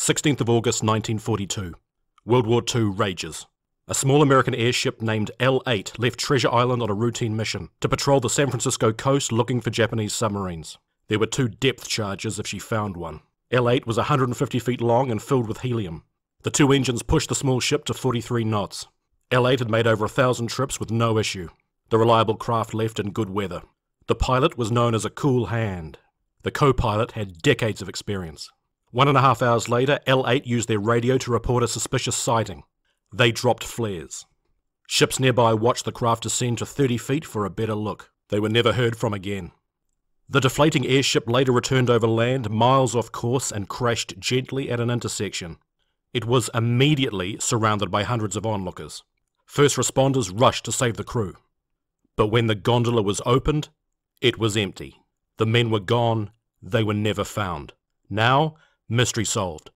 16th of August 1942. World War II rages. A small American airship named L-8 left Treasure Island on a routine mission to patrol the San Francisco coast looking for Japanese submarines. There were two depth charges if she found one. L-8 was 150 feet long and filled with helium. The two engines pushed the small ship to 43 knots. L-8 had made over a thousand trips with no issue. The reliable craft left in good weather. The pilot was known as a cool hand. The co-pilot had decades of experience. One and a half hours later, L8 used their radio to report a suspicious sighting. They dropped flares. Ships nearby watched the craft descend to 30 feet for a better look. They were never heard from again. The deflating airship later returned over land, miles off course, and crashed gently at an intersection. It was immediately surrounded by hundreds of onlookers. First responders rushed to save the crew. But when the gondola was opened, it was empty. The men were gone, they were never found. Now, Mystery solved.